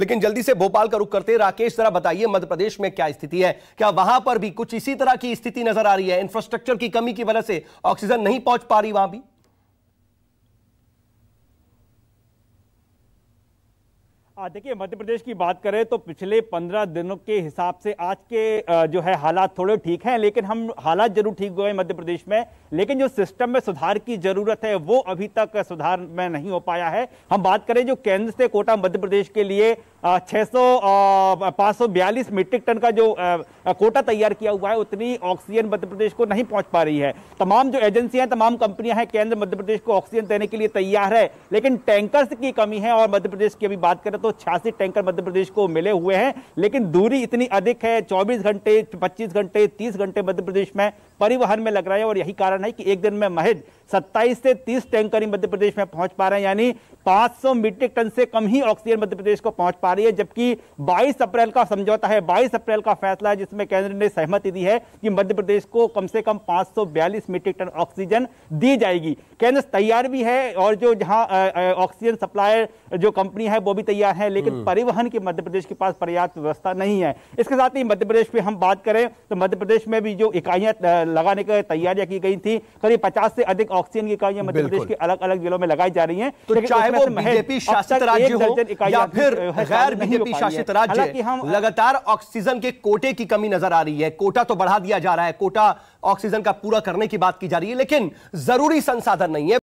लेकिन जल्दी से भोपाल का रुख करते हैं राकेश जरा बताइए मध्य प्रदेश में क्या स्थिति है क्या वहां पर भी कुछ इसी तरह की स्थिति नजर आ रही है इंफ्रास्ट्रक्चर की कमी की वजह से ऑक्सीजन नहीं पहुंच पा रही वहां भी देखिए मध्य प्रदेश की बात करें तो पिछले पंद्रह दिनों के हिसाब से आज के जो है हालात थोड़े ठीक हैं लेकिन हम हालात जरूर ठीक हुए मध्य प्रदेश में लेकिन जो सिस्टम में सुधार की जरूरत है वो अभी तक सुधार में नहीं हो पाया है हम बात करें जो केंद्र से कोटा मध्य प्रदेश के लिए छः सौ मीट्रिक टन का जो कोटा तैयार किया हुआ है उतनी ऑक्सीजन मध्य प्रदेश को नहीं पहुंच पा रही है तमाम जो एजेंसियां तमाम कंपनियां हैं केंद्र मध्य प्रदेश को ऑक्सीजन देने के लिए तैयार है लेकिन टैंकर्स की कमी है और मध्य प्रदेश की अभी बात करें तो तो टैंकर मध्य प्रदेश को मिले हुए हैं लेकिन दूरी इतनी अधिक है चौबीस घंटे पच्चीस घंटे तीस घंटे मध्य प्रदेश में परिवहन में लग रहा है और यही कारण है कि एक दिन में महज सत्ताईस से तीस टैंकर ही मध्य प्रदेश में पहुंच पा रहे हैं यानी 500 मीट्रिक टन से कम ही ऑक्सीजन मध्य प्रदेश को पहुंच पा रही है जबकि 22 अप्रैल का समझौता है 22 अप्रैल का फैसला है जिसमें केंद्र ने सहमति दी है कि मध्य प्रदेश को कम से कम 542 मीट्रिक टन ऑक्सीजन दी जाएगी केंद्र तैयार भी है और जो जहां ऑक्सीजन सप्लायर जो कंपनी है वो भी तैयार है लेकिन हम्म। परिवहन की मध्य प्रदेश के पास पर्याप्त व्यवस्था नहीं है इसके साथ ही मध्य प्रदेश में हम बात करें तो मध्य प्रदेश में भी जो इकाइयां लगाने की तैयारियां की गई थी करीब पचास से अधिक ऑक्सीजन की इकाइयां मध्य प्रदेश के अलग अलग जिलों में लगाई जा रही है तो चाहे वो बीजेपी शासित राज्य हो या फिर गैर बीजेपी शासित राज्य लगातार ऑक्सीजन के कोटे की कमी नजर आ रही है कोटा तो बढ़ा दिया जा रहा है कोटा ऑक्सीजन का पूरा करने की बात की जा रही है लेकिन जरूरी संसाधन नहीं है